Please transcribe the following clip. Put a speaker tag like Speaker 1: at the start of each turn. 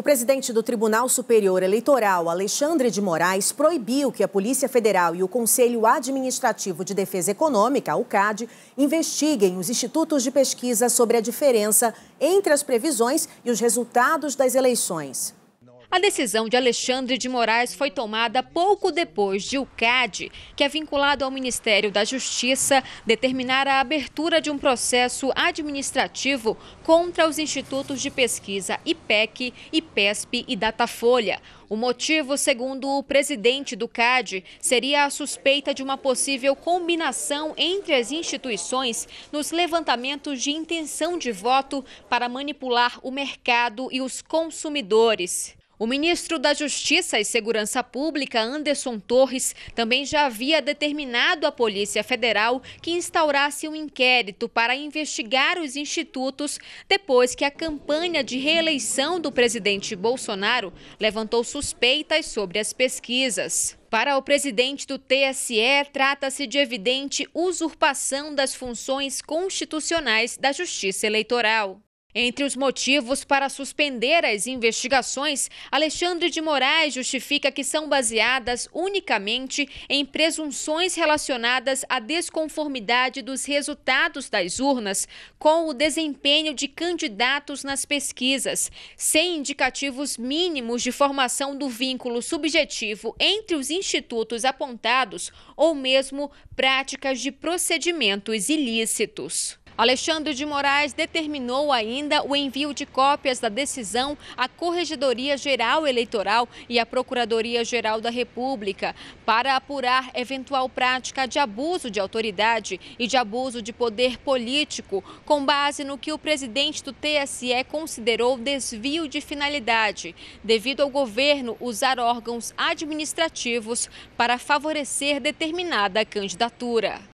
Speaker 1: O presidente do Tribunal Superior Eleitoral, Alexandre de Moraes, proibiu que a Polícia Federal e o Conselho Administrativo de Defesa Econômica, o CAD, investiguem os institutos de pesquisa sobre a diferença entre as previsões e os resultados das eleições.
Speaker 2: A decisão de Alexandre de Moraes foi tomada pouco depois de o CAD, que é vinculado ao Ministério da Justiça, determinar a abertura de um processo administrativo contra os institutos de pesquisa IPEC, IPESP e Datafolha. O motivo, segundo o presidente do CAD, seria a suspeita de uma possível combinação entre as instituições nos levantamentos de intenção de voto para manipular o mercado e os consumidores. O ministro da Justiça e Segurança Pública, Anderson Torres, também já havia determinado à Polícia Federal que instaurasse um inquérito para investigar os institutos depois que a campanha de reeleição do presidente Bolsonaro levantou suspeitas sobre as pesquisas. Para o presidente do TSE, trata-se de evidente usurpação das funções constitucionais da Justiça Eleitoral. Entre os motivos para suspender as investigações, Alexandre de Moraes justifica que são baseadas unicamente em presunções relacionadas à desconformidade dos resultados das urnas com o desempenho de candidatos nas pesquisas, sem indicativos mínimos de formação do vínculo subjetivo entre os institutos apontados ou mesmo práticas de procedimentos ilícitos. Alexandre de Moraes determinou ainda o envio de cópias da decisão à Corregedoria Geral Eleitoral e à Procuradoria Geral da República para apurar eventual prática de abuso de autoridade e de abuso de poder político, com base no que o presidente do TSE considerou desvio de finalidade, devido ao governo usar órgãos administrativos para favorecer determinada candidatura.